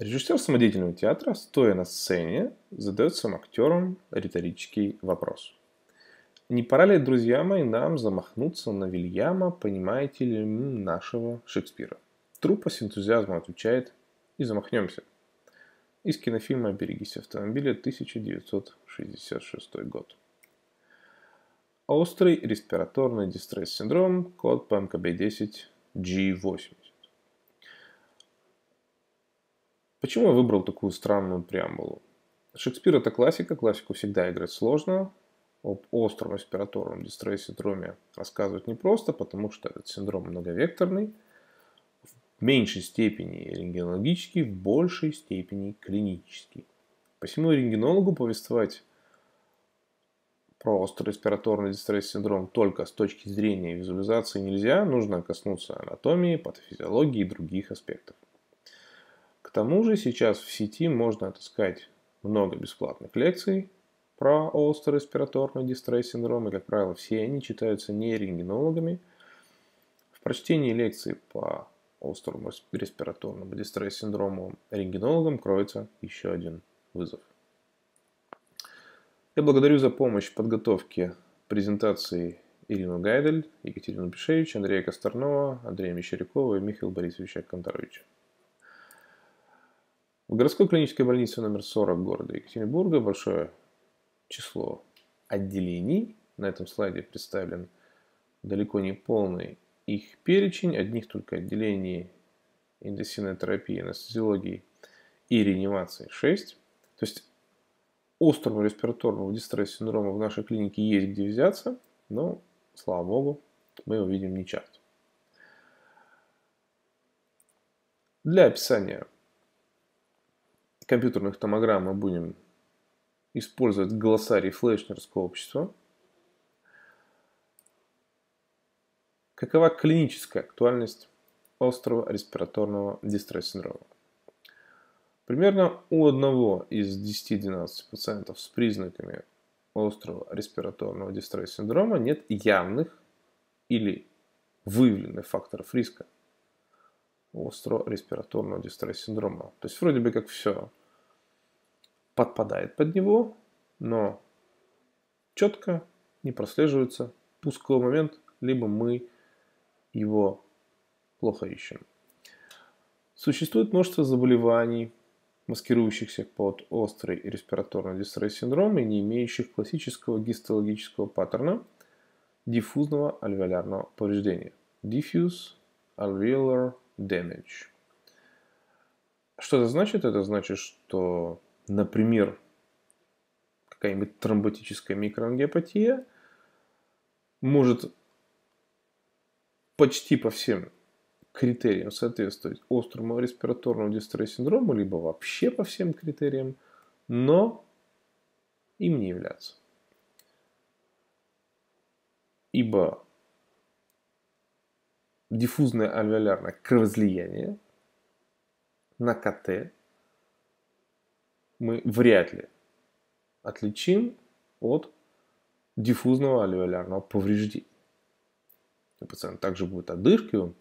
Режиссер самодеятельного театра, стоя на сцене, задает своим актерам риторический вопрос. Не пора ли, друзья мои, нам замахнуться на Вильяма, понимаете ли, нашего Шекспира? Трупа с энтузиазмом отвечает «И замахнемся». Из кинофильма «Берегись автомобиля» 1966 год. Острый респираторный дистресс-синдром, код по МКБ-10 G80. Почему я выбрал такую странную преамбулу? Шекспир это классика, классику всегда играть сложно. Об остром аспираторном дистресс-синдроме рассказывать непросто, потому что этот синдром многовекторный, в меньшей степени рентгенологический, в большей степени клинический. Посему рентгенологу повествовать про острый аспираторный дистресс-синдром только с точки зрения визуализации нельзя, нужно коснуться анатомии, патофизиологии и других аспектов. К тому же сейчас в сети можно отыскать много бесплатных лекций про остро-респираторный дистресс-синдром, и, как правило, все они читаются не рентгенологами. В прочтении лекций по острому респираторному дистресс-синдрому рентгенологам кроется еще один вызов. Я благодарю за помощь в подготовке презентации Ирину Гайдель, Екатерину Пишевич, Андрея Косторнова, Андрея Мещерякова и Михаила Борисовича Контаровича. В городской клинической больнице номер 40 города Екатеринбурга большое число отделений. На этом слайде представлен далеко не полный их перечень. Одних только отделений интенсивной терапии, анестезиологии и реанимации 6. То есть острому респираторному дистресс синдрома в нашей клинике есть где взяться, но, слава богу, мы его видим не часто. Для описания компьютерных томограмм мы будем использовать глоссарий флешнерского общества. Какова клиническая актуальность острого респираторного дистресс-синдрома? Примерно у одного из 10-12 пациентов с признаками острого респираторного дистресс-синдрома нет явных или выявленных факторов риска – остро-респираторного дистресс-синдрома. То есть вроде бы как все подпадает под него, но четко не прослеживается пусковой момент, либо мы его плохо ищем. Существует множество заболеваний, маскирующихся под острый респираторный дистресс-синдром и не имеющих классического гистологического паттерна диффузного альвеолярного повреждения. Diffuse alveolar damage. Что это значит? Это значит, что, например, какая-нибудь тромботическая микроангиопатия может почти по всем критериям соответствовать острому респираторному дистресс-синдрому, либо вообще по всем критериям, но им не являться. Ибо диффузное альвеолярное кровоизлияние на КТ мы вряд ли отличим от диффузного альвеолярного повреждения. пациент также будет он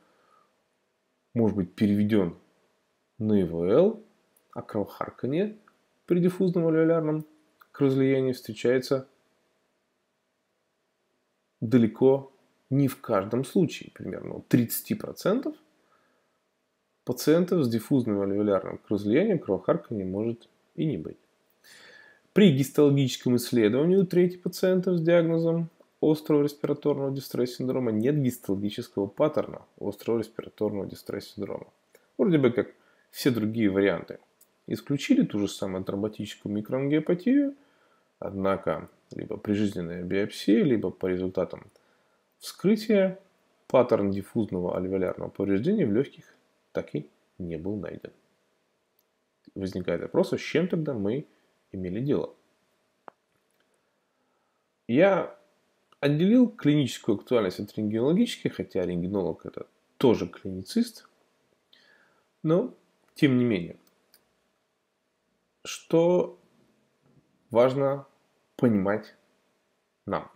может быть переведен на ИВЛ, а кровохарканье при диффузном альвеолярном кровоизлиянии встречается далеко не в каждом случае, примерно у 30% пациентов с диффузным альвеолярным кровоизлиянием кровохаркания может и не быть. При гистологическом исследовании у трети пациентов с диагнозом острого респираторного дистресс-синдрома нет гистологического паттерна острого респираторного дистресс-синдрома. Вроде бы как все другие варианты. Исключили ту же самую травматическую микроангиопатию, однако либо прижизненная биопсия, либо по результатам Вскрытия паттерн диффузного альвеолярного повреждения в легких так и не был найден. Возникает вопрос, а с чем тогда мы имели дело? Я отделил клиническую актуальность от рентгенологической, хотя рентгенолог это тоже клиницист, но тем не менее. Что важно понимать нам?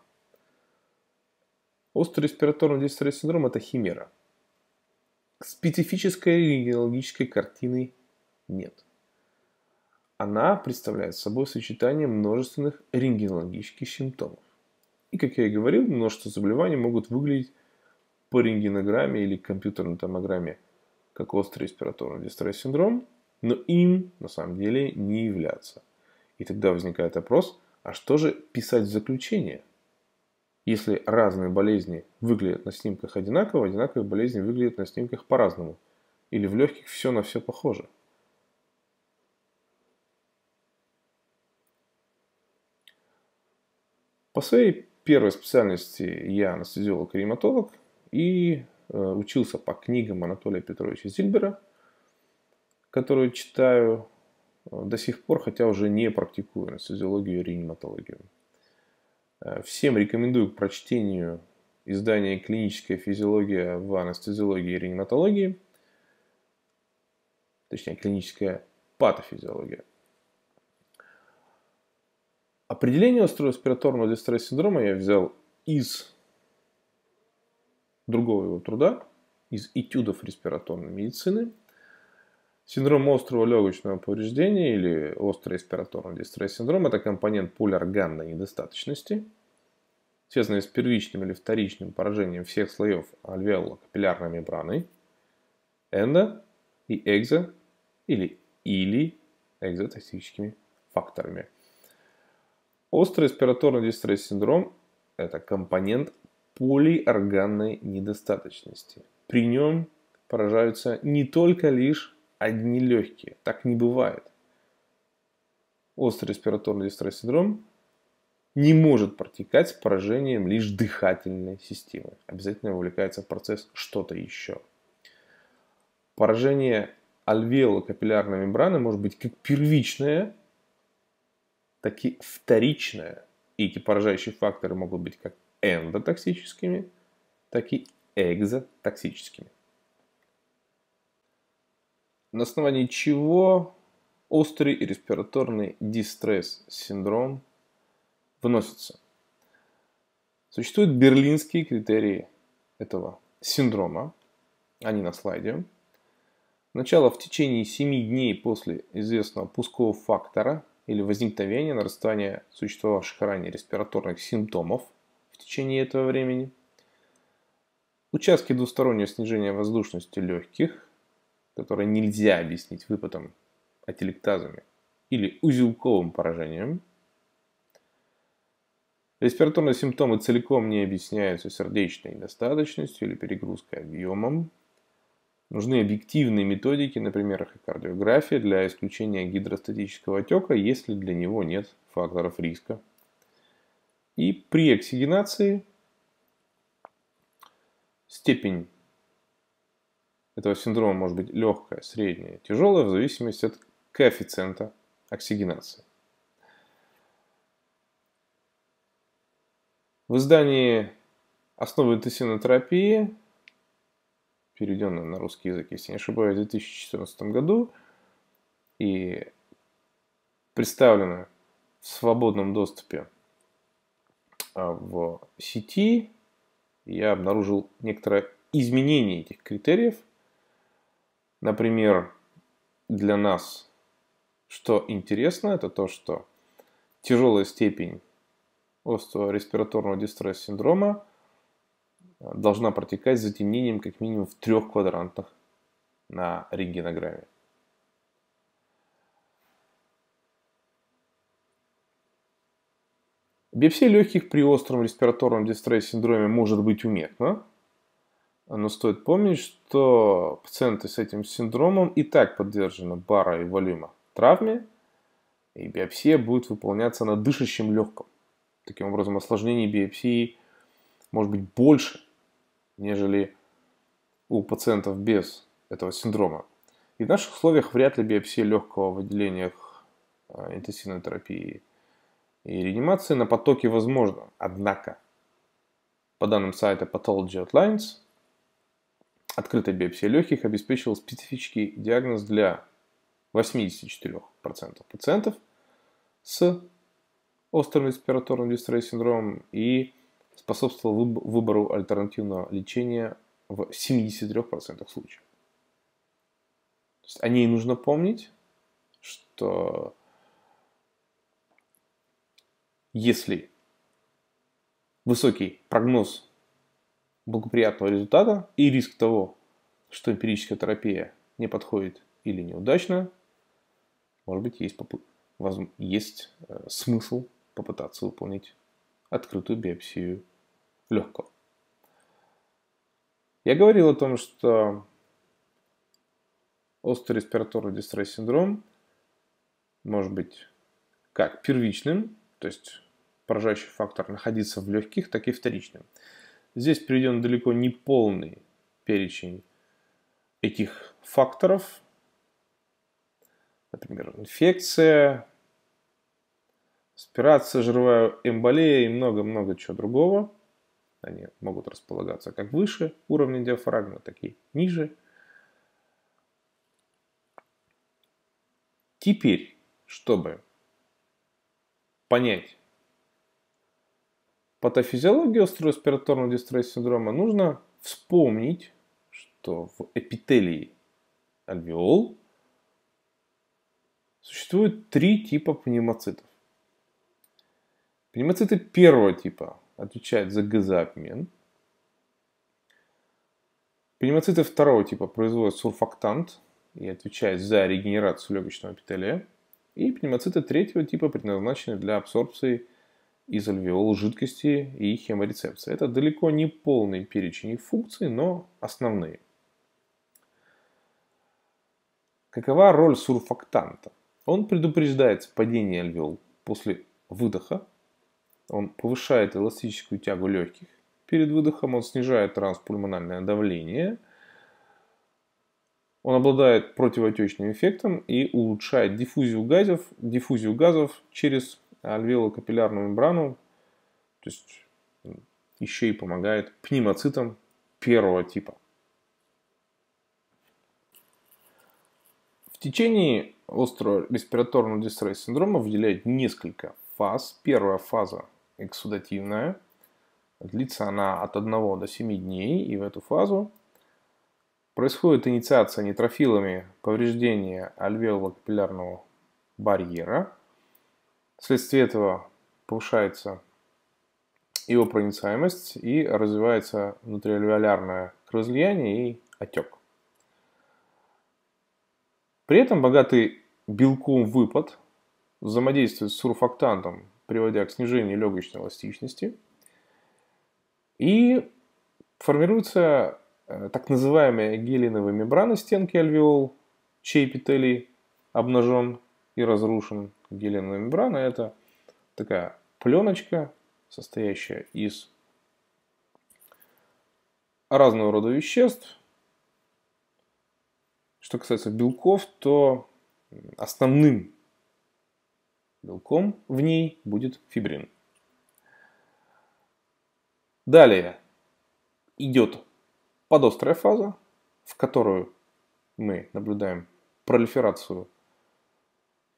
Острый респираторный дистресс синдром – это химера. Специфической генеалогической картины нет. Она представляет собой сочетание множественных рентгенологических симптомов. И, как я и говорил, множество заболеваний могут выглядеть по рентгенограмме или компьютерной томограмме как острый респираторный дистресс синдром, но им на самом деле не являться. И тогда возникает вопрос, а что же писать в заключение – если разные болезни выглядят на снимках одинаково, одинаковые болезни выглядят на снимках по-разному. Или в легких все на все похоже. По своей первой специальности я анестезиолог-реаниматолог и э, учился по книгам Анатолия Петровича Зильбера, которую читаю э, до сих пор, хотя уже не практикую анестезиологию и реаниматологию. Э, всем рекомендую к прочтению издание «Клиническая физиология в анестезиологии и реаниматологии», точнее, «Клиническая патофизиология». Определение остроаспираторного дистресс-синдрома я взял из другого его труда, из этюдов респираторной медицины – Синдром острого легочного повреждения или острый респираторный дистресс синдром – это компонент полиорганной недостаточности, связанный с первичным или вторичным поражением всех слоев альвеолокапиллярной мембраны, эндо и экзо или или экзотоксическими факторами. Острый респираторный дистресс синдром – это компонент полиорганной недостаточности. При нем поражаются не только лишь одни легкие. Так не бывает. Острый респираторный дистресс синдром не может протекать с поражением лишь дыхательной системы. Обязательно вовлекается в процесс что-то еще. Поражение альвеолокапиллярной мембраны может быть как первичное, так и вторичное. И эти поражающие факторы могут быть как эндотоксическими, так и экзотоксическими на основании чего острый респираторный дистресс-синдром выносится. Существуют берлинские критерии этого синдрома, они на слайде. Начало в течение 7 дней после известного пускового фактора или возникновения на расстоянии существовавших ранее респираторных симптомов в течение этого времени. Участки двустороннего снижения воздушности легких – которое нельзя объяснить выпадом ателектазами или узелковым поражением. Респираторные симптомы целиком не объясняются сердечной недостаточностью или перегрузкой объемом. Нужны объективные методики, например, эхокардиография, для исключения гидростатического отека, если для него нет факторов риска. И при оксигенации степень этого синдрома может быть легкая, средняя, тяжелая в зависимости от коэффициента оксигенации. В издании «Основы интенсивной терапии», переведенное на русский язык, если не ошибаюсь, в 2014 году, и представлено в свободном доступе а, в сети, я обнаружил некоторое изменение этих критериев – Например, для нас, что интересно, это то, что тяжелая степень острого респираторного дистресс-синдрома э, должна протекать с затемнением как минимум в трех квадрантах на рентгенограмме. Биопсия легких при остром респираторном дистресс-синдроме может быть уместна, но стоит помнить, что пациенты с этим синдромом и так подвержены бара и волюма травме, и биопсия будет выполняться на дышащем легком. Таким образом, осложнений биопсии может быть больше, нежели у пациентов без этого синдрома. И в наших условиях вряд ли биопсия легкого в отделениях э, интенсивной терапии и реанимации на потоке возможно. Однако, по данным сайта Pathology Outlines, открытая биопсия легких обеспечила специфический диагноз для 84% пациентов с острым респираторным дистресс синдромом и способствовал выбору альтернативного лечения в 73% случаев. То есть о ней нужно помнить, что если высокий прогноз благоприятного результата и риск того, что эмпирическая терапия не подходит или неудачно, может быть, есть, попы- есть э, смысл попытаться выполнить открытую биопсию легкого. Я говорил о том, что острый респираторный дистресс-синдром может быть как первичным, то есть поражающий фактор находиться в легких, так и вторичным. Здесь приведен далеко не полный перечень этих факторов. Например, инфекция, спирация, жировая эмболия и много-много чего другого. Они могут располагаться как выше уровня диафрагмы, так и ниже. Теперь, чтобы понять, патофизиологии острорespираторного дистресс-синдрома нужно вспомнить, что в эпителии альвеол существует три типа пневмоцитов. Пневмоциты первого типа отвечают за газообмен. Пневмоциты второго типа производят сурфактант и отвечают за регенерацию легочного эпителия. И пневмоциты третьего типа предназначены для абсорбции из альвеол жидкости и хеморецепции. Это далеко не полный перечень их функций, но основные. Какова роль сурфактанта? Он предупреждает падение альвеол после выдоха, он повышает эластическую тягу легких, перед выдохом он снижает транспульмональное давление – он обладает противоотечным эффектом и улучшает диффузию газов, диффузию газов через альвеолокапиллярную мембрану, то есть еще и помогает пневмоцитам первого типа. В течение острого респираторного дистресс синдрома выделяют несколько фаз. Первая фаза эксудативная. Длится она от 1 до 7 дней, и в эту фазу происходит инициация нейтрофилами повреждения альвеолокапиллярного барьера – Вследствие этого повышается его проницаемость и развивается внутриальвеолярное кровоизлияние и отек. При этом богатый белком выпад взаимодействует с сурфактантом, приводя к снижению легочной эластичности. И формируется э, так называемая гелиновая мембрана стенки альвеол, чей эпителий обнажен и разрушен – гелемная мембрана – это такая пленочка, состоящая из разного рода веществ. Что касается белков, то основным белком в ней будет фибрин. Далее идет подострая фаза, в которую мы наблюдаем пролиферацию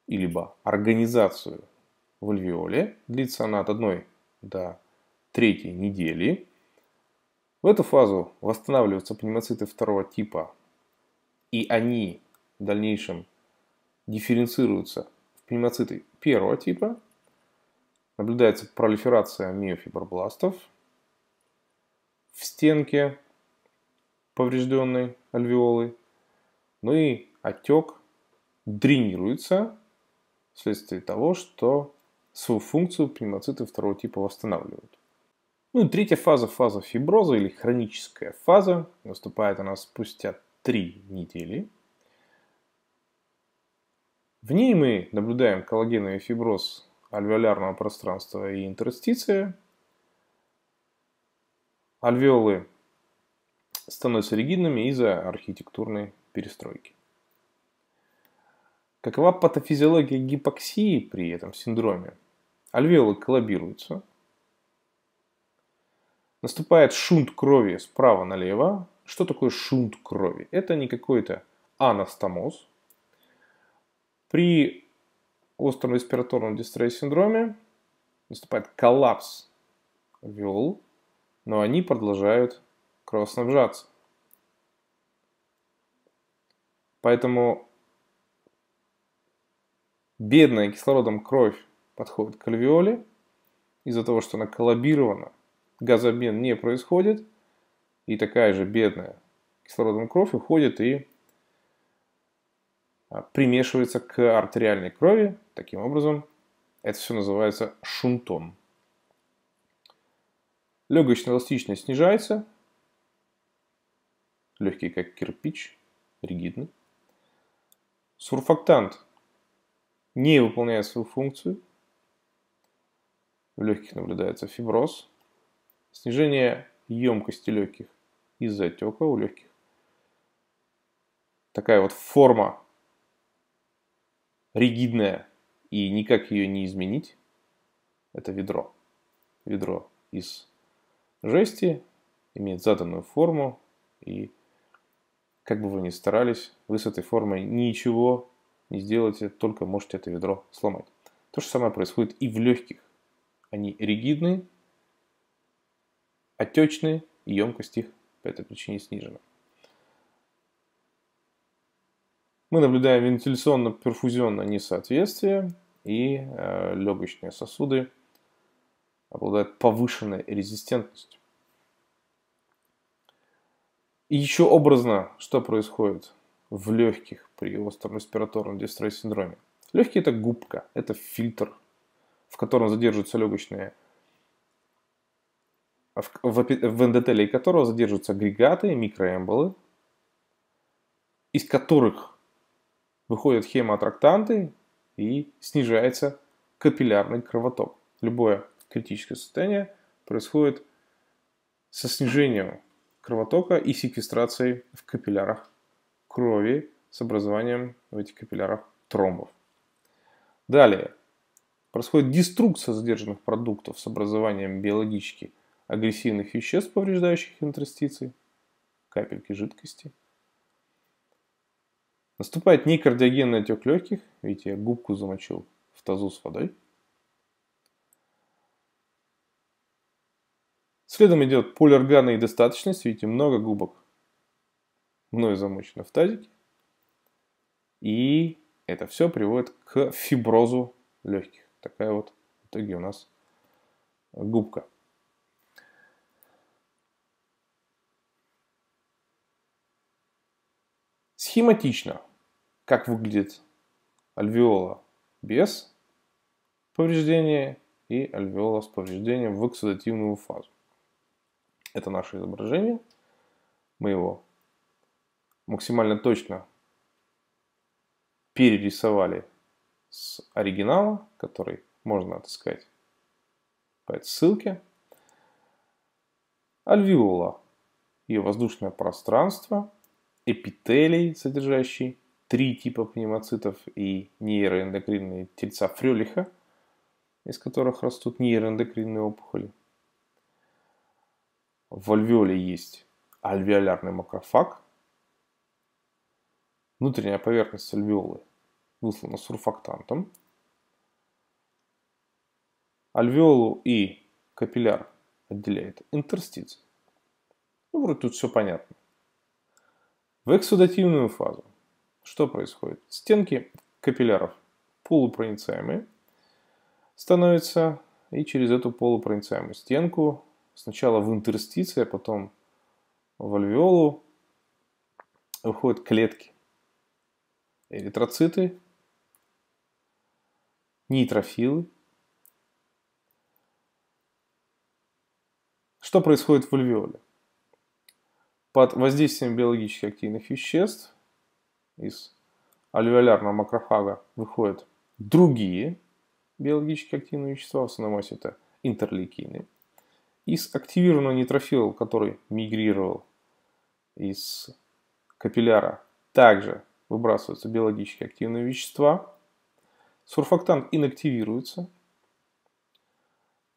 либо организацию в альвеоле. Длится она от 1 до 3 недели. В эту фазу восстанавливаются пневмоциты второго типа, и они в дальнейшем дифференцируются в пневмоциты первого типа. Наблюдается пролиферация миофибробластов в стенке поврежденной альвеолы. Ну и отек дренируется вследствие того, что свою функцию пневмоциты второго типа восстанавливают. Ну и третья фаза, фаза фиброза или хроническая фаза, наступает она спустя три недели. В ней мы наблюдаем коллагеновый фиброз альвеолярного пространства и интерстиция. Альвеолы становятся ригидными из-за архитектурной перестройки. Какова патофизиология гипоксии при этом синдроме? Альвеолы коллабируются. Наступает шунт крови справа налево. Что такое шунт крови? Это не какой-то анастомоз. При остром респираторном дистресс-синдроме наступает коллапс вел, но они продолжают кровоснабжаться. Поэтому бедная кислородом кровь подходит к альвеоле, из-за того, что она коллабирована, газообмен не происходит, и такая же бедная кислородом кровь уходит и а, примешивается к артериальной крови. Таким образом, это все называется шунтом. Легочная эластичность снижается, легкие как кирпич, ригидны. Сурфактант не выполняет свою функцию. В легких наблюдается фиброз, снижение емкости легких из-за отека у легких. Такая вот форма ригидная и никак ее не изменить. Это ведро. Ведро из жести имеет заданную форму и как бы вы ни старались, вы с этой формой ничего не сделаете, только можете это ведро сломать. То же самое происходит и в легких. Они ригидные, отечные, и емкость их по этой причине снижена. Мы наблюдаем вентиляционно-перфузионное несоответствие, и э, легочные сосуды обладают повышенной резистентностью. И еще образно, что происходит – в легких при остром респираторном дистресс-синдроме. Легкие – это губка, это фильтр, в котором задерживаются легочные, а в, в, в эндотелии которого задерживаются агрегаты и микроэмболы, из которых выходят хемоотрактанты и снижается капиллярный кровоток. Любое критическое состояние происходит со снижением кровотока и секвестрацией в капиллярах крови с образованием в этих капиллярах тромбов. Далее. Происходит деструкция задержанных продуктов с образованием биологически агрессивных веществ, повреждающих интерстиции, капельки жидкости. Наступает некардиогенный отек легких, видите, я губку замочил в тазу с водой. Следом идет полиорганная достаточность. видите, много губок мной замочено в тазике. И это все приводит к фиброзу легких. Такая вот в итоге у нас губка. Схематично, как выглядит альвеола без повреждения и альвеола с повреждением в оксидативную фазу. Это наше изображение. Мы его максимально точно перерисовали с оригинала, который можно отыскать по этой ссылке. Альвеола ее воздушное пространство, эпителий, содержащий три типа пневмоцитов и нейроэндокринные тельца Фрюлиха, из которых растут нейроэндокринные опухоли. В альвеоле есть альвеолярный макрофаг, внутренняя поверхность альвеолы выслана сурфактантом. Альвеолу и капилляр отделяет интерстиция. Ну, вроде тут все понятно. В эксудативную фазу что происходит? Стенки капилляров полупроницаемые становятся, и через эту полупроницаемую стенку сначала в интерстиции, а потом в альвеолу выходят клетки эритроциты, нейтрофилы. Что происходит в альвеоле? Под воздействием биологически активных веществ из альвеолярного макрофага выходят другие биологически активные вещества, в основном это интерлейкины. Из активированного нейтрофила, который мигрировал из капилляра, также выбрасываются биологически активные вещества. Сурфактант инактивируется.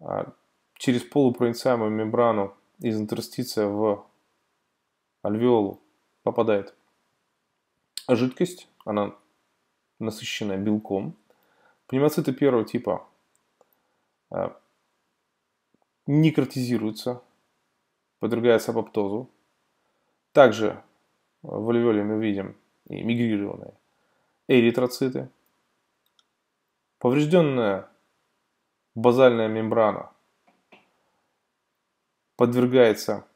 А, через полупроницаемую мембрану из интерстиция в альвеолу попадает жидкость, она насыщенная белком. Пневмоциты первого типа а, некротизируются, подвергаются апоптозу. Также в альвеоле мы видим и мигрированные эритроциты, поврежденная базальная мембрана подвергается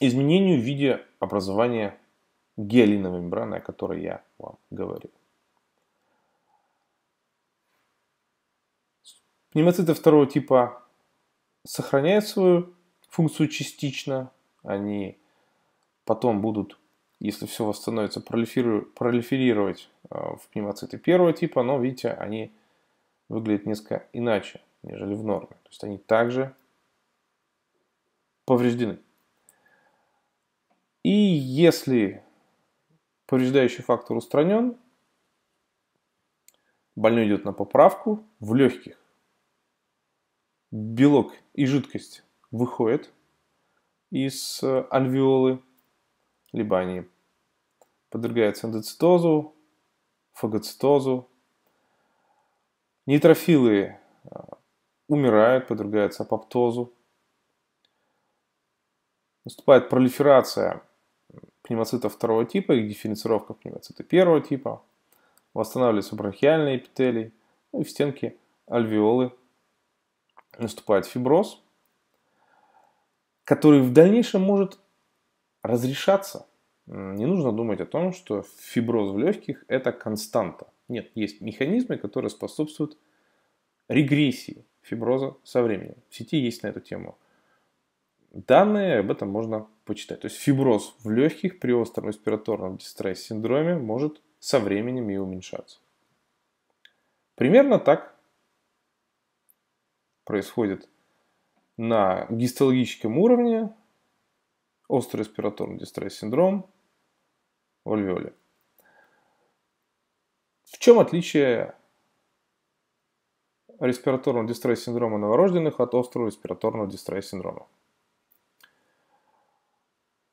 изменению в виде образования гиалиновой мембраны, о которой я вам говорил. Пневмоциты второго типа сохраняют свою функцию частично, они потом будут если все восстановится, пролиферировать э, в пневмоциты первого типа, но, видите, они выглядят несколько иначе, нежели в норме. То есть они также повреждены. И если повреждающий фактор устранен, больной идет на поправку в легких. Белок и жидкость выходят из э, альвеолы, либо они подвергается эндоцитозу, фагоцитозу. Нейтрофилы э, умирают, подвергаются апоптозу. Наступает пролиферация пневмоцитов второго типа, их дифференцировка пневмоцита первого типа. Восстанавливаются бронхиальные эпителии, ну и в стенке альвеолы. Наступает фиброз, который в дальнейшем может разрешаться не нужно думать о том, что фиброз в легких – это константа. Нет, есть механизмы, которые способствуют регрессии фиброза со временем. В сети есть на эту тему данные, об этом можно почитать. То есть фиброз в легких при остром респираторном дистресс-синдроме может со временем и уменьшаться. Примерно так происходит на гистологическом уровне острый респираторный дистресс-синдром альвеоли. В чем отличие респираторного дистресс-синдрома новорожденных от острого респираторного дистресс-синдрома?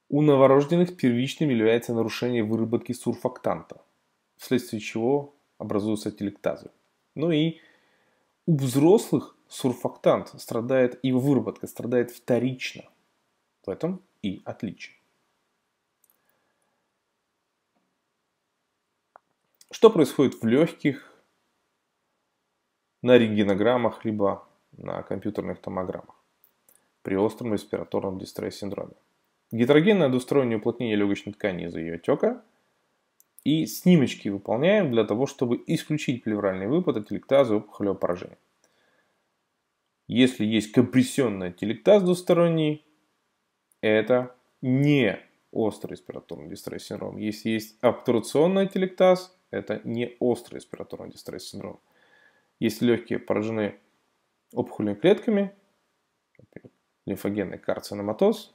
У новорожденных первичным является нарушение выработки сурфактанта, вследствие чего образуются телектазы. Ну и у взрослых сурфактант страдает, его выработка страдает вторично. В этом и отличий. Что происходит в легких на рентгенограммах, либо на компьютерных томограммах при остром респираторном дистресс-синдроме? Гетерогенное доустроение уплотнения легочной ткани из-за ее отека – и снимочки выполняем для того, чтобы исключить плевральный выпад от телектаза и опухолевого поражения. Если есть компрессионная телектаз двусторонний, это не острый респираторный дистресс синдром. Если есть обтурационный телектаз, это не острый респираторный дистресс синдром. Если легкие поражены опухольными клетками, лимфогенный карциноматоз,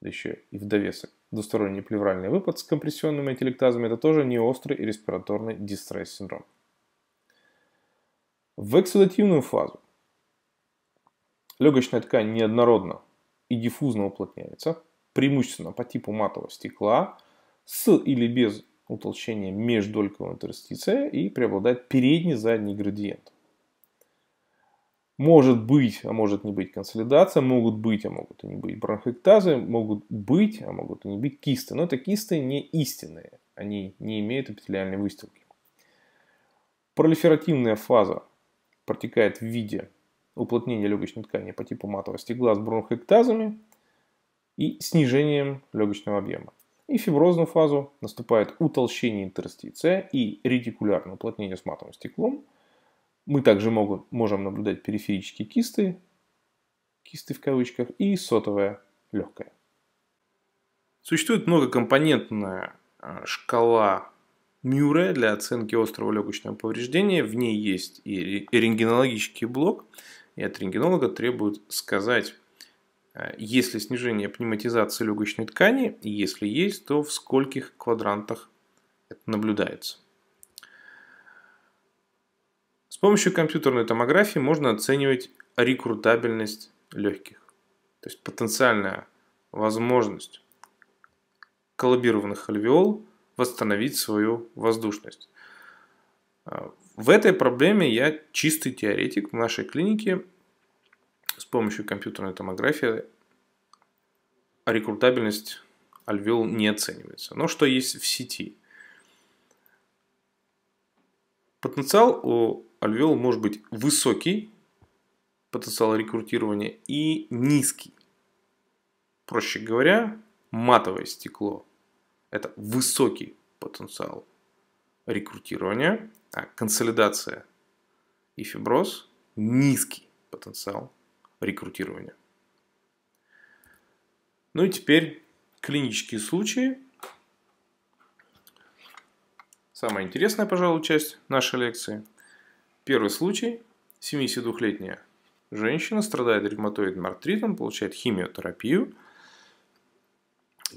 да еще и в довесок двусторонний плевральный выпад с компрессионными телектазами, это тоже не острый респираторный дистресс синдром. В эксудативную фазу легочная ткань неоднородна и диффузно уплотняется, преимущественно по типу матового стекла, с или без утолщения междолькового интерстиция и преобладает передний задний градиент. Может быть, а может не быть консолидация, могут быть, а могут и не быть бронхектазы, могут быть, а могут и не быть кисты. Но это кисты не истинные, они не имеют эпителиальной выстилки. Пролиферативная фаза протекает в виде уплотнение легочной ткани по типу матовости глаз бронхоэктазами и снижением легочного объема. И в фиброзную фазу наступает утолщение интерстиция и ретикулярное уплотнение с матовым стеклом. Мы также могут, можем наблюдать периферические кисты, кисты в кавычках, и сотовая легкая. Существует многокомпонентная э, шкала Мюре для оценки острого легочного повреждения. В ней есть и рентгенологический блок, и от рентгенолога требуют сказать, э, есть ли снижение пневматизации легочной ткани, и если есть, то в скольких квадрантах это наблюдается. С помощью компьютерной томографии можно оценивать рекрутабельность легких, то есть потенциальная возможность коллабированных альвеол восстановить свою воздушность. Э, в этой проблеме я чистый теоретик в нашей клинике с помощью компьютерной томографии рекрутабельность альвеол не оценивается. Но что есть в сети? Потенциал у альвеол может быть высокий, потенциал рекрутирования, и низкий. Проще говоря, матовое стекло – это высокий потенциал рекрутирования, а, консолидация и фиброз – низкий потенциал рекрутирования. Ну и теперь клинические случаи. Самая интересная, пожалуй, часть нашей лекции. Первый случай – 72-летняя женщина страдает ревматоидным артритом, получает химиотерапию,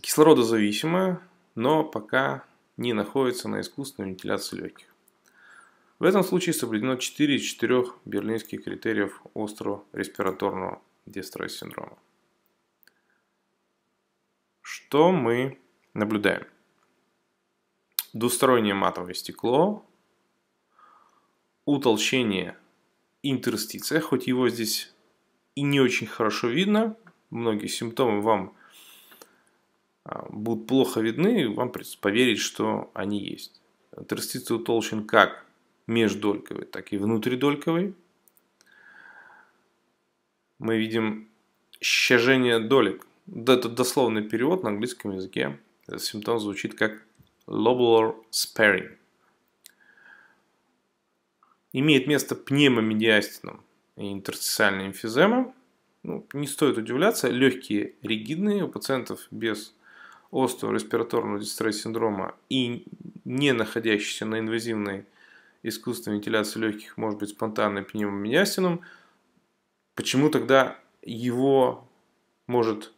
кислородозависимая, но пока не находится на искусственной вентиляции легких. В этом случае соблюдено 4 из 4 берлинских критериев острого респираторного дистресс-синдрома. Что мы наблюдаем? Двустороннее матовое стекло, утолщение интерстиция, хоть его здесь и не очень хорошо видно, многие симптомы вам а, будут плохо видны, и вам придется поверить, что они есть. Интерстиция утолщен как междольковой, так и внутридольковой. Мы видим щажение долек. Это дословный перевод на английском языке. Этот симптом звучит как lobular sparing. Имеет место пневмомедиастином и интерстициальная эмфизема. Ну, не стоит удивляться, легкие ригидные у пациентов без острого респираторного дистресс-синдрома и не находящихся на инвазивной искусственной вентиляции легких может быть спонтанным пневмомиостином, почему тогда его может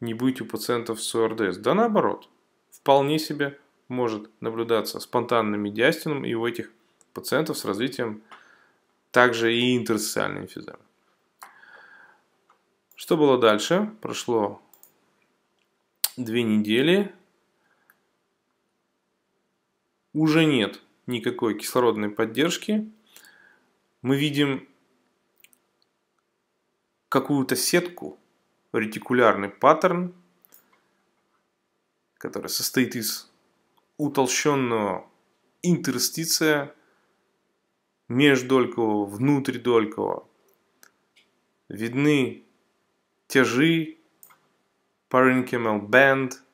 не быть у пациентов с ОРДС? Да наоборот, вполне себе может наблюдаться спонтанным медиастином и у этих пациентов с развитием также и интерстициальной эмфиземы. Что было дальше? Прошло две недели. Уже нет никакой кислородной поддержки. Мы видим какую-то сетку, ретикулярный паттерн, который состоит из утолщенного интерстиция междолькового, внутридолькового. Видны тяжи, parenchymal band –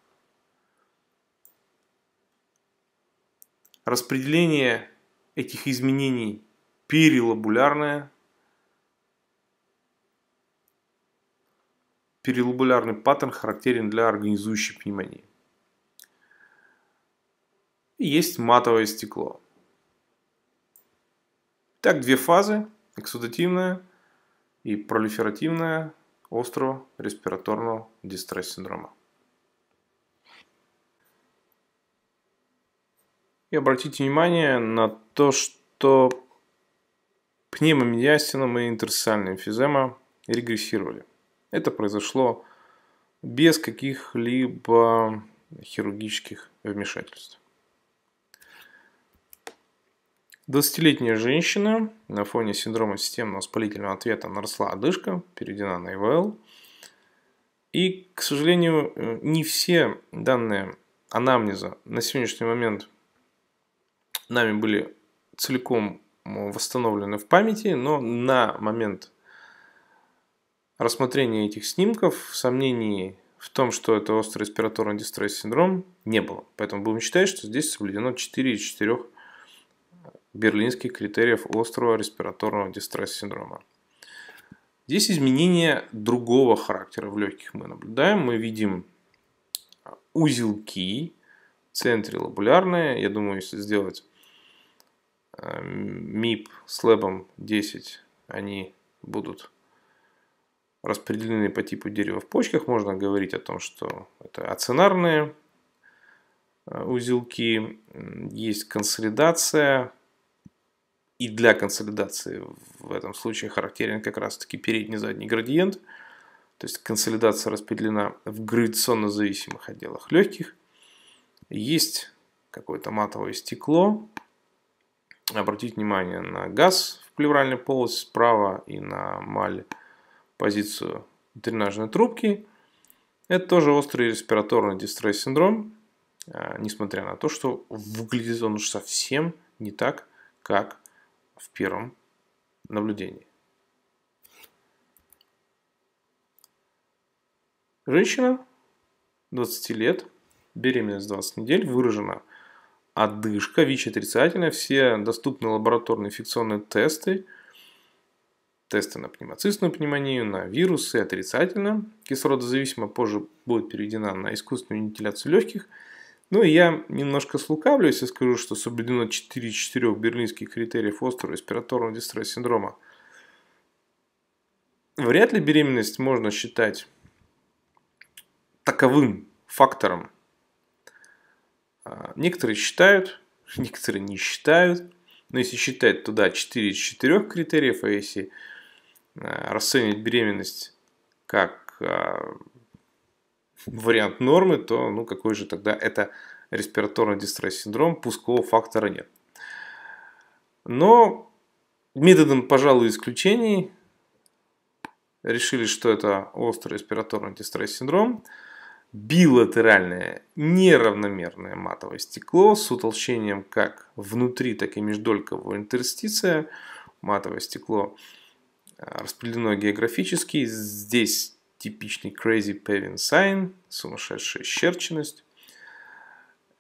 Распределение этих изменений перилобулярное. Перилобулярный паттерн характерен для организующей пневмонии. И есть матовое стекло. Так, две фазы. Эксудативная и пролиферативная острого респираторного дистресс-синдрома. И обратите внимание на то, что пневмомедиастином и интерсальная эмфизема регрессировали. Это произошло без каких-либо хирургических вмешательств. 20-летняя женщина на фоне синдрома системного воспалительного ответа наросла одышка, переведена на ИВЛ. И, к сожалению, э, не все данные анамнеза на сегодняшний момент нами были целиком восстановлены в памяти, но на момент рассмотрения этих снимков сомнений в том, что это острый респираторный дистресс синдром, не было. Поэтому будем считать, что здесь соблюдено 4 из 4 берлинских критериев острого респираторного дистресс синдрома. Здесь изменения другого характера в легких мы наблюдаем. Мы видим узелки в центре лобулярные. Я думаю, если сделать MIP с лэбом 10, они будут распределены по типу дерева в почках. Можно говорить о том, что это ацинарные э, узелки, есть консолидация, и для консолидации в этом случае характерен как раз-таки передний-задний градиент, то есть консолидация распределена в гравитационно зависимых отделах легких. Есть какое-то матовое стекло, обратить внимание на газ в плевральной полости справа и на маль позицию дренажной трубки. Это тоже острый респираторный дистресс-синдром, э, несмотря на то, что выглядит он уж совсем не так, как в первом наблюдении. Женщина 20 лет, беременность 20 недель, выражена – одышка, ВИЧ отрицательная, все доступные лабораторные инфекционные тесты, тесты на пневмоцистную пневмонию, на вирусы отрицательно, кислородозависимо позже будет переведена на искусственную вентиляцию легких. Ну и я немножко слукавлю, если скажу, что соблюдено 4 из 4 берлинских критериев острого респираторного дистресс синдрома. Вряд ли беременность можно считать таковым фактором а, некоторые считают, некоторые не считают. Но если считать, то да, 4 из 4 критериев, а если а, расценивать беременность как а, вариант нормы, то ну какой же тогда это респираторный дистресс синдром, пускового фактора нет. Но методом, пожалуй, исключений решили, что это острый респираторный дистресс синдром – билатеральное неравномерное матовое стекло с утолщением как внутри, так и междолькового интерстиция. Матовое стекло э, распределено географически. Здесь типичный crazy paving sign, сумасшедшая щерченность.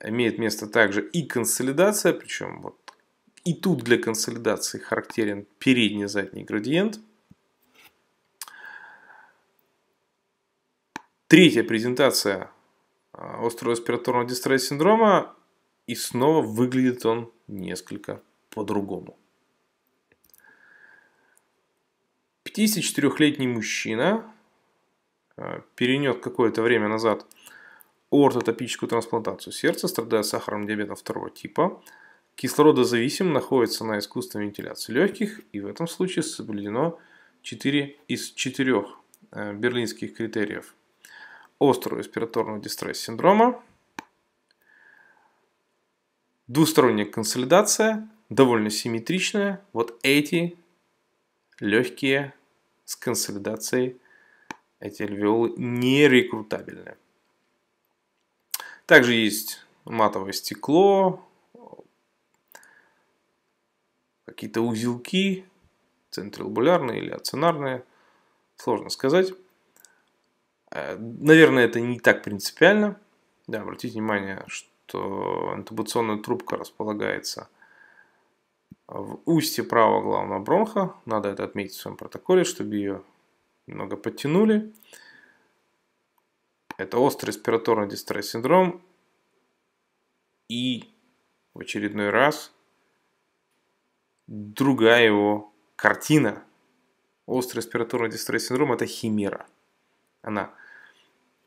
Имеет место также и консолидация, причем вот и тут для консолидации характерен передний и задний градиент – Третья презентация а, острого аспираторного дистресс-синдрома. И снова выглядит он несколько по-другому. 54-летний мужчина а, перенес какое-то время назад ортотопическую трансплантацию сердца, страдая сахарным диабетом второго типа, кислородозависим, находится на искусственной вентиляции легких, и в этом случае соблюдено 4 из 4 а, берлинских критериев – острого респираторного дистресс-синдрома, двусторонняя консолидация, довольно симметричная. Вот эти легкие с консолидацией, эти альвеолы нерекрутабельны. Также есть матовое стекло, какие-то узелки, центролобулярные или ацинарные, сложно сказать. Э, наверное, это не так принципиально. Да, обратите внимание, что интубационная трубка располагается в устье правого главного бронха. Надо это отметить в своем протоколе, чтобы ее немного подтянули. Это острый респираторный дистресс-синдром. И в очередной раз другая его картина. Острый респираторный дистресс-синдром – это химера. Она –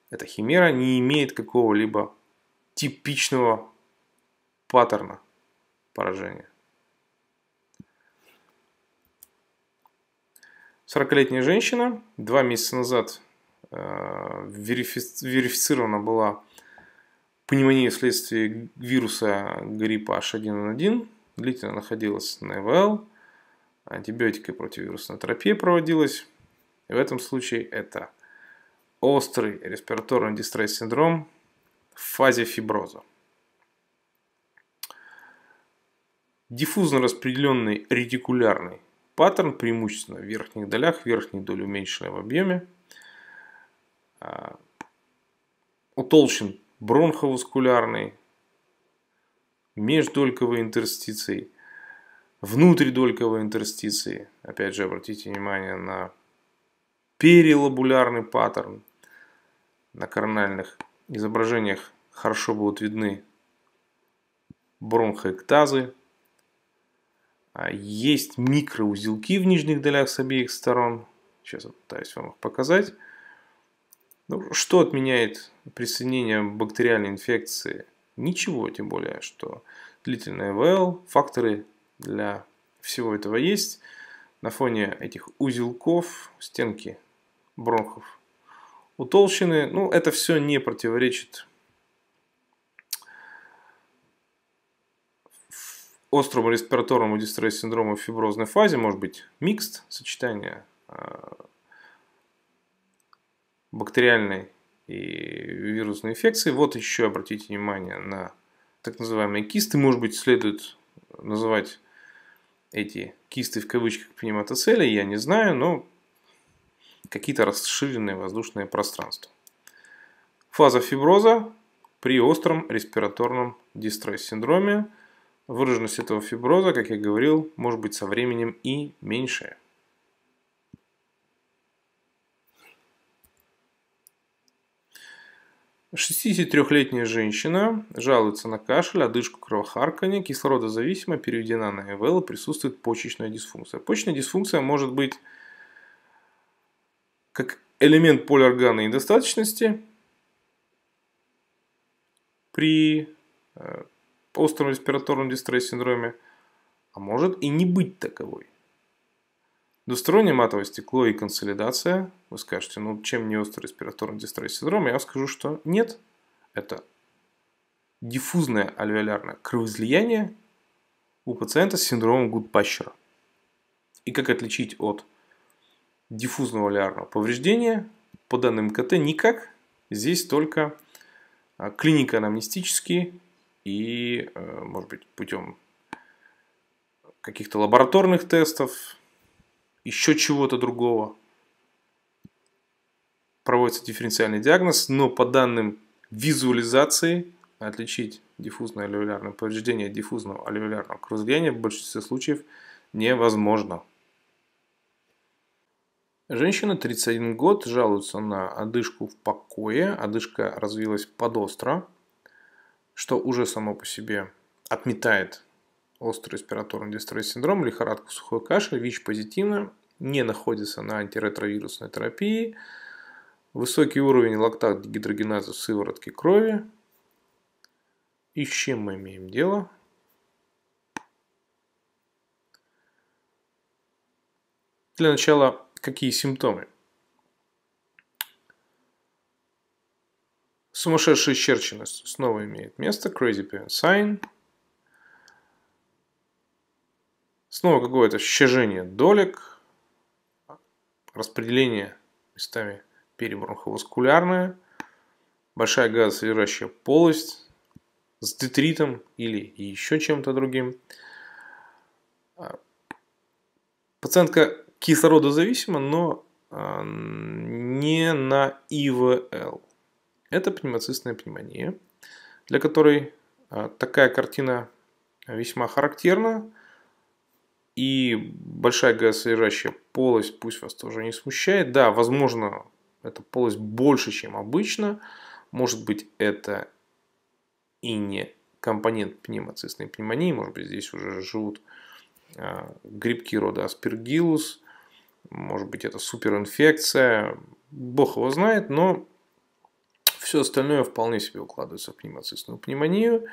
эта химера не имеет какого-либо типичного паттерна поражения. 40-летняя женщина два месяца назад э, верифи- верифицирована была пневмония вследствие вируса гриппа H1N1, длительно находилась на ИВЛ, антибиотика противовирусная терапия проводилась. И в этом случае это острый респираторный дистресс-синдром в фазе фиброза. Диффузно распределенный ретикулярный паттерн, преимущественно в верхних долях, верхней доли уменьшенной в объеме, а, утолщен бронховаскулярный, междольковой интерстицией, внутридольковой интерстиции. Опять же, обратите внимание на перелобулярный паттерн, на корональных изображениях хорошо будут видны бронхоэктазы. А есть микроузелки в нижних долях с обеих сторон. Сейчас я пытаюсь вам их показать. Ну, что отменяет присоединение бактериальной инфекции? Ничего, тем более, что длительная ВЛ, факторы для всего этого есть. На фоне этих узелков стенки бронхов у Ну, это все не противоречит острому респираторному дистресс-синдрому в фиброзной фазе, может быть, микст, сочетание а, бактериальной и вирусной инфекции. Вот еще обратите внимание на так называемые кисты. Может быть, следует называть эти кисты в кавычках пневматоцелли, я не знаю, но какие-то расширенные воздушные пространства. Фаза фиброза при остром респираторном дистресс-синдроме. Выраженность этого фиброза, как я говорил, может быть со временем и меньшая. Шестидесятитрехлетняя женщина жалуется на кашель, одышку, кровохарканье, кислородозависимо, переведена на ЭВЛ, присутствует почечная дисфункция. Почечная дисфункция может быть как элемент поля недостаточности при э, остром респираторном дистресс-синдроме, а может и не быть таковой. Двустороннее матовое стекло и консолидация. Вы скажете, ну чем не острый респираторный дистресс-синдром? Я вам скажу, что нет. Это диффузное альвеолярное кровоизлияние у пациента с синдромом Гудпащера. И как отличить от диффузного лярного повреждения по данным МКТ никак. Здесь только а, клиника анамнестические и, э, может быть, путем каких-то лабораторных тестов, еще чего-то другого проводится дифференциальный диагноз, но по данным визуализации отличить диффузное аллеолярное повреждение от диффузного аллеолярного кровоизлияния в большинстве случаев невозможно. Женщина, 31 год, жалуется на одышку в покое. Одышка развилась подостро, что уже само по себе отметает острый респираторный дистресс-синдром, лихорадку сухой кашель, ВИЧ позитивно, не находится на антиретровирусной терапии, высокий уровень лактат гидрогеназа в сыворотке крови. И с чем мы имеем дело? Для начала Какие симптомы? Сумасшедшая исчерченность снова имеет место. Crazy parent sign. Снова какое-то щежение долек. Распределение местами перебронховаскулярное. Большая газосодержащая полость с детритом или еще чем-то другим. А, пациентка кислородозависимо, но а, не на ИВЛ. Это пневмоцистная пневмония, для которой а, такая картина весьма характерна. И большая газосодержащая полость, пусть вас тоже не смущает. Да, возможно, эта полость больше, чем обычно. Может быть, это и не компонент пневмоцистной пневмонии. Может быть, здесь уже живут а, грибки рода аспергилус – может быть, это суперинфекция, бог его знает, но все остальное вполне себе укладывается в пневмоцистную пневмонию.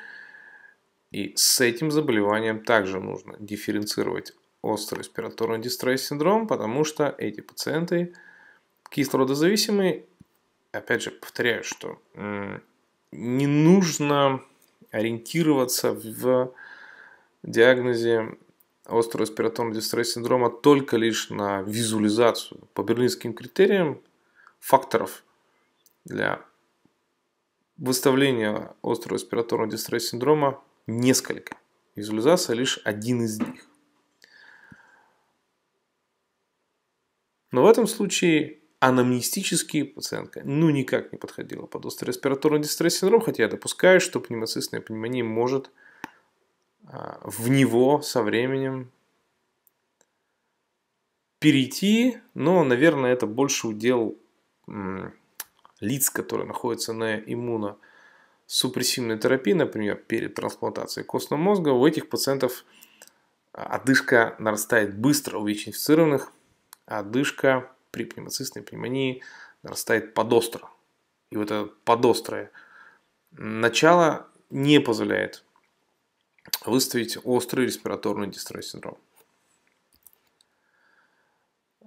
И с этим заболеванием также нужно дифференцировать острый респираторный дистресс-синдром, потому что эти пациенты кислородозависимые, опять же, повторяю, что не нужно ориентироваться в диагнозе острый респираторный дистресс синдрома только лишь на визуализацию по берлинским критериям факторов для выставления острого респираторного дистресс синдрома несколько. Визуализация лишь один из них. Но в этом случае анамнистические пациентка ну никак не подходила под острый респираторный дистресс синдром, хотя я допускаю, что пневмоцистная пневмония может а, в него со временем перейти, но, наверное, это больше удел лиц, которые находятся на иммуносупрессивной терапии, например, перед трансплантацией костного мозга, у этих пациентов а, одышка нарастает быстро у ВИЧ-инфицированных, а одышка при пневмоцистной пневмонии нарастает подостро. И вот это подострое начало не позволяет выставить острый респираторный дистресс-синдром.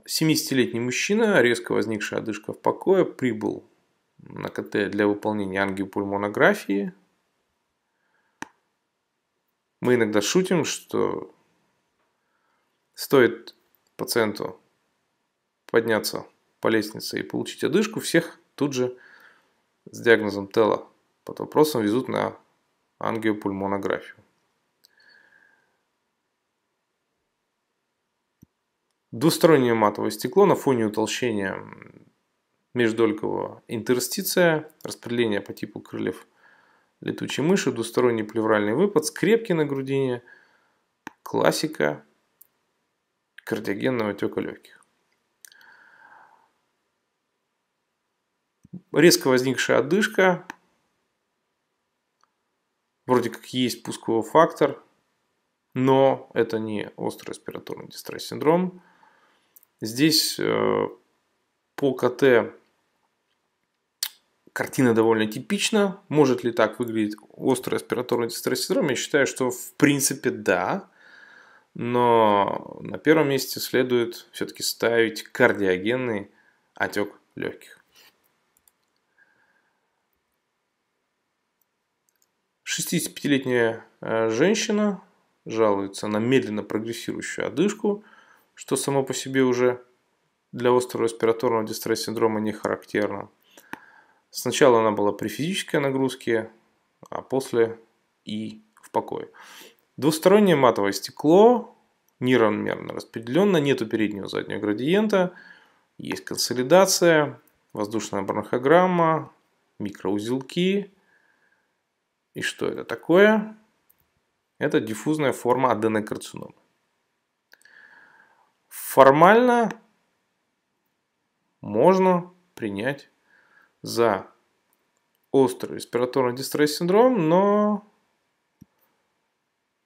70-летний мужчина, резко возникшая одышка в покое, прибыл на КТ для выполнения ангиопульмонографии. Мы иногда шутим, что стоит пациенту подняться по лестнице и получить одышку, всех тут же с диагнозом тела под вопросом везут на ангиопульмонографию. Двустороннее матовое стекло на фоне утолщения междолькового интерстиция, распределение по типу крыльев летучей мыши, двусторонний плевральный выпад, скрепки на грудине, классика кардиогенного отека легких. Резко возникшая одышка, вроде как есть пусковой фактор, но это не острый респираторный дистресс-синдром, Здесь э, по КТ картина довольно типична. Может ли так выглядеть острый аспираторный дистресс-синдром? Я считаю, что в принципе да. Но на первом месте следует все-таки ставить кардиогенный отек легких. Шестидесятипятилетняя э, женщина жалуется на медленно прогрессирующую одышку – что само по себе уже для острого респираторного дистресс-синдрома не характерно. Сначала она была при физической нагрузке, а после и в покое. Двустороннее матовое стекло неравномерно распределенно, нету переднего заднего градиента, есть консолидация, воздушная бронхограмма, микроузелки. И что это такое? Это диффузная форма аденокарцинома формально можно принять за острый респираторный дистресс синдром, но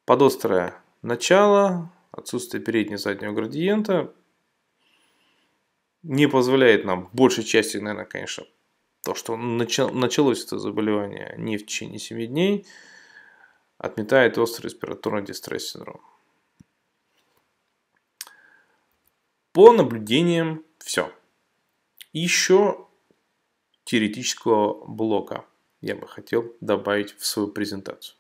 подострое начало, отсутствие переднего и заднего градиента не позволяет нам, в большей части, наверное, конечно, то, что началось это заболевание не в течение 7 дней, отметает острый респираторный дистресс синдром. По наблюдениям все. Еще теоретического блока я бы хотел добавить в свою презентацию.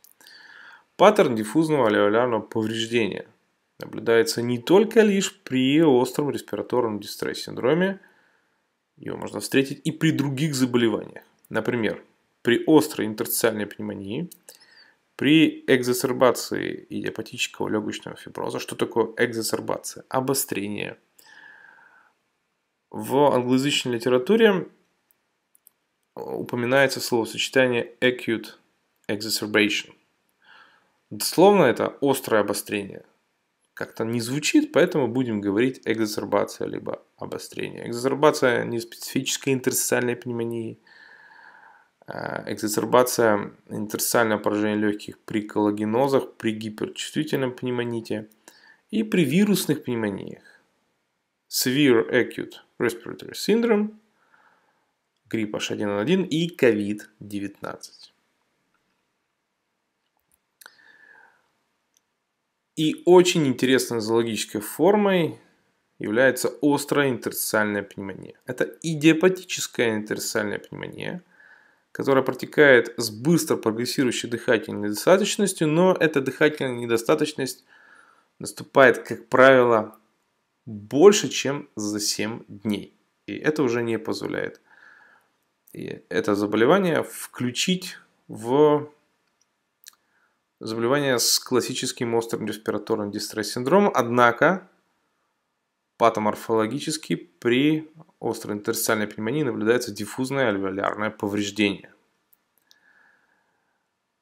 Паттерн диффузного аллеолярного повреждения наблюдается не только лишь при остром респираторном дистресс-синдроме, его можно встретить и при других заболеваниях. Например, при острой интерстициальной пневмонии, при экзоцербации идиопатического легочного фиброза. Что такое экзоцербация? Обострение – в англоязычной литературе упоминается словосочетание acute exacerbation. Дословно это острое обострение. Как-то не звучит, поэтому будем говорить экзербация либо обострение. Экзербация не специфическая интерстициальной пневмония, а, Экзербация интерстициального поражения легких при коллагенозах, при гиперчувствительном пневмоните и при вирусных пневмониях. Severe acute respiratory syndrome, грипп H1N1 и COVID-19. И очень интересной зоологической формой является острая интерстициальная пневмония. Это идиопатическая интерстициальная пневмония, которая протекает с быстро прогрессирующей дыхательной недостаточностью, но эта дыхательная недостаточность наступает, как правило, больше, чем за 7 дней. И это уже не позволяет и это заболевание включить в заболевание с классическим острым респираторным дистресс-синдромом, однако патоморфологически при острой интерстициальной пневмонии наблюдается диффузное альвеолярное повреждение.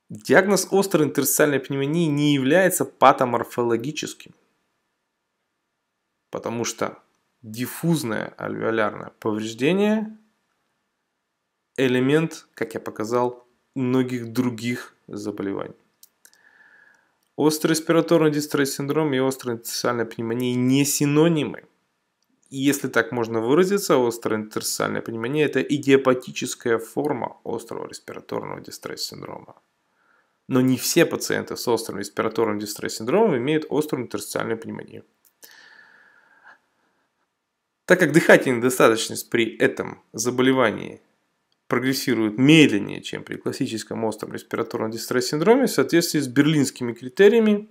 Диагноз острой интерстициальной пневмонии не является патоморфологическим потому что диффузное альвеолярное повреждение – элемент, как я показал, многих других заболеваний. Острый респираторный дистресс синдром и острая интерстициальная пневмония не синонимы. если так можно выразиться, острая интерстициальная пневмония – это идиопатическая форма острого респираторного дистресс-синдрома. Но не все пациенты с острым респираторным дистресс-синдромом имеют острую интерстициальную пневмонию. Так как дыхательная недостаточность при этом заболевании прогрессирует медленнее, чем при классическом остром респираторном дистресс-синдроме, в соответствии с берлинскими критериями,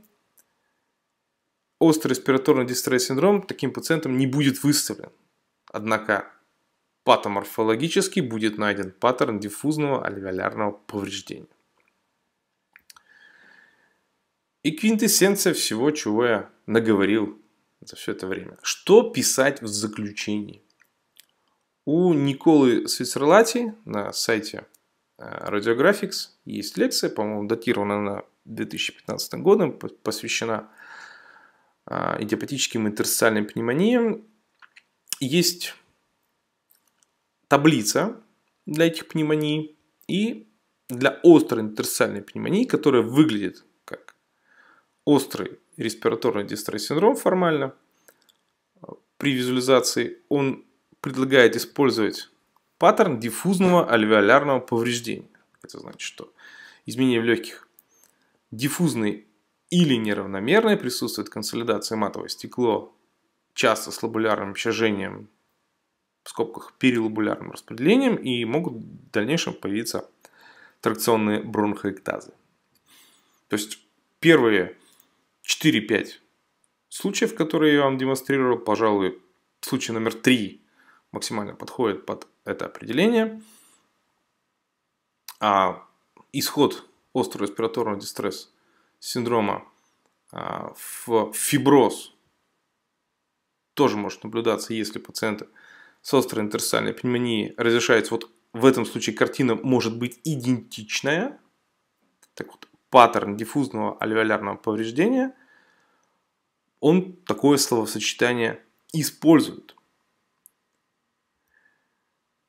острый респираторный дистресс-синдром таким пациентам не будет выставлен. Однако патоморфологически будет найден паттерн диффузного альвеолярного повреждения. И квинтэссенция всего, чего я наговорил за все это время. Что писать в заключении? У Николы Свицерлати на сайте э, Radiographics есть лекция, по-моему, датирована на 2015 годом, посвящена э, идиопатическим интерстициальным пневмониям. Есть таблица для этих пневмоний и для острой интерстициальной пневмонии, которая выглядит как острый респираторный дистресс-синдром формально. При визуализации он предлагает использовать паттерн диффузного альвеолярного повреждения. Это значит, что изменения в легких диффузные или неравномерные присутствует консолидация матовое стекло, часто с лобулярным общажением, в скобках перилобулярным распределением, и могут в дальнейшем появиться тракционные бронхоэктазы. То есть первые 4-5. Случаев, которые я вам демонстрировал, пожалуй, случай номер 3 максимально подходит под это определение. А исход острого респираторного дистресс синдрома а, в фиброз тоже может наблюдаться, если пациенты с острой интерсальной пневмонией разрешается. Вот в этом случае картина может быть идентичная. Так вот, паттерн диффузного альвеолярного повреждения, он такое словосочетание использует.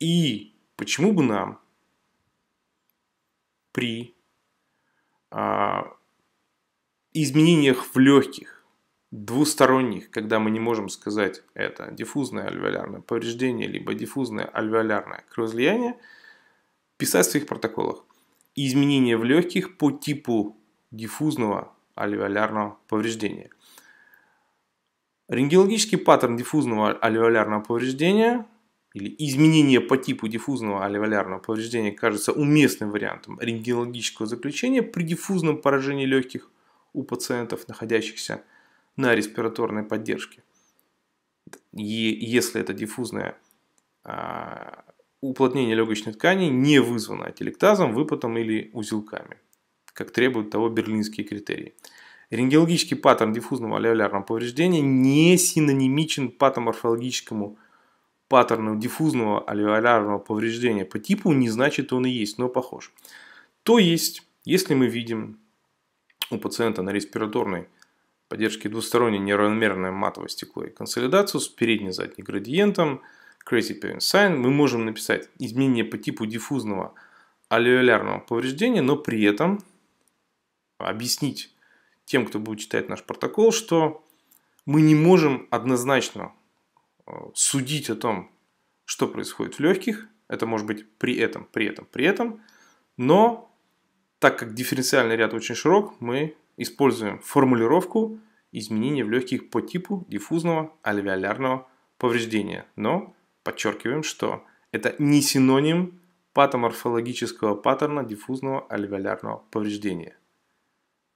И почему бы нам при а, изменениях в легких, двусторонних, когда мы не можем сказать это диффузное альвеолярное повреждение, либо диффузное альвеолярное кровоизлияние, писать в своих протоколах изменения в легких по типу диффузного альвеолярного повреждения. Рентгенологический паттерн диффузного альвеолярного повреждения или изменение по типу диффузного альвеолярного повреждения кажется уместным вариантом рентгенологического заключения при диффузном поражении легких у пациентов, находящихся на респираторной поддержке. И если это диффузное а, уплотнение легочной ткани не вызвано телектазом, выпотом или узелками, как требуют того берлинские критерии. Рентгенологический паттерн диффузного аллеолярного повреждения не синонимичен патоморфологическому паттерну диффузного аллеолярного повреждения по типу, не значит он и есть, но похож. То есть, если мы видим у пациента на респираторной поддержке двусторонней неравномерное матовое стекло и консолидацию с передне-задней градиентом – Crazy Parent Sign, мы можем написать изменение по типу диффузного аллеолярного повреждения, но при этом объяснить тем, кто будет читать наш протокол, что мы не можем однозначно э, судить о том, что происходит в легких. Это может быть при этом, при этом, при этом. Но так как дифференциальный ряд очень широк, мы используем формулировку изменения в легких по типу диффузного альвеолярного повреждения. Но Подчеркиваем, что это не синоним патоморфологического паттерна диффузного альвеолярного повреждения.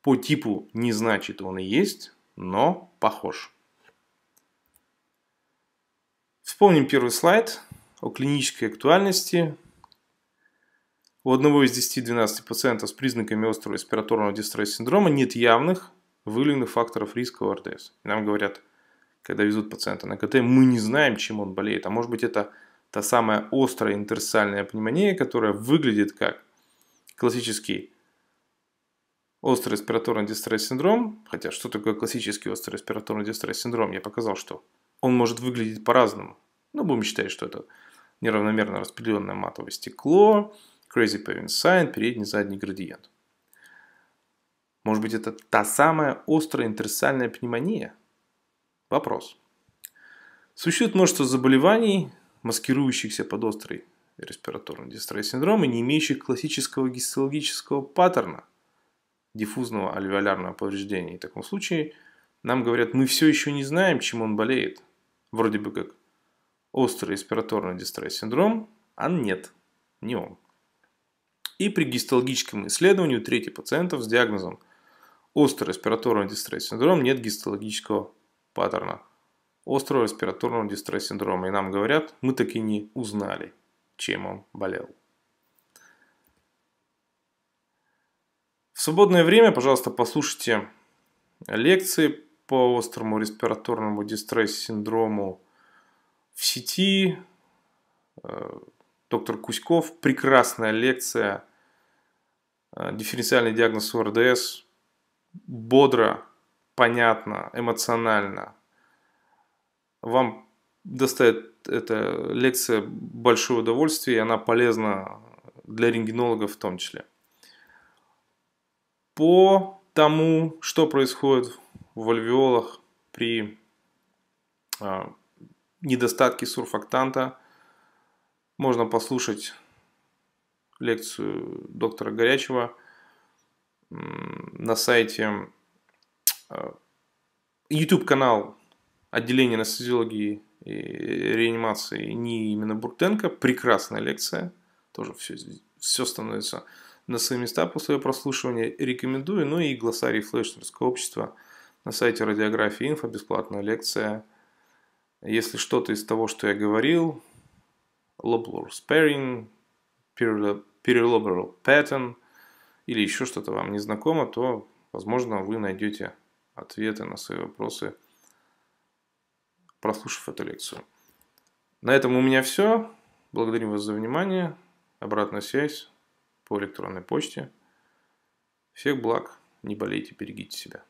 По типу не значит он и есть, но похож. Вспомним первый слайд о клинической актуальности. У одного из 10-12 пациентов с признаками острого респираторного дистресс-синдрома нет явных выявленных факторов риска ОРДС. И нам говорят – когда везут пациента на КТ, мы не знаем, чем он болеет. А может быть, это та самая острая интерсальная пневмония, которая выглядит как классический острый респираторный дистресс-синдром. Хотя, что такое классический острый респираторный дистресс-синдром? Я показал, что он может выглядеть по-разному. Ну, будем считать, что это неравномерно распределенное матовое стекло, crazy paving sign, передний задний градиент. Может быть, это та самая острая интерсальная пневмония – Вопрос. Существует множество заболеваний, маскирующихся под острый респираторный дистресс синдром и не имеющих классического гистологического паттерна диффузного альвеолярного повреждения. И в таком случае нам говорят, мы все еще не знаем, чем он болеет. Вроде бы как острый респираторный дистресс синдром, а нет, не он. И при гистологическом исследовании у трети пациентов с диагнозом острый респираторный дистресс синдром нет гистологического паттерна острого респираторного дистресс-синдрома. И нам говорят, мы так и не узнали, чем он болел. В свободное время, пожалуйста, послушайте лекции по острому респираторному дистресс-синдрому в сети. Э, доктор Кузьков, прекрасная лекция, э, дифференциальный диагноз ОРДС, бодро понятно, эмоционально. Вам доставит эта лекция большое удовольствие, и она полезна для рентгенологов в том числе. По тому, что происходит в альвеолах при э, недостатке сурфактанта, можно послушать лекцию доктора Горячего на сайте Э, YouTube-канал отделения анестезиологии и реанимации не именно Буртенко. Прекрасная лекция. Тоже все, все становится на свои места после прослушивания. Рекомендую. Ну и глоссарий флешнерского общества на сайте радиографии инфо. Бесплатная лекция. Если что-то из того, что я говорил, lobular sparing, perilobular pattern или еще что-то вам не знакомо, то, возможно, вы найдете ответы на свои вопросы, прослушав эту лекцию. На этом у меня все. Благодарим вас за внимание. Обратная связь по электронной почте. Всех благ. Не болейте, берегите себя.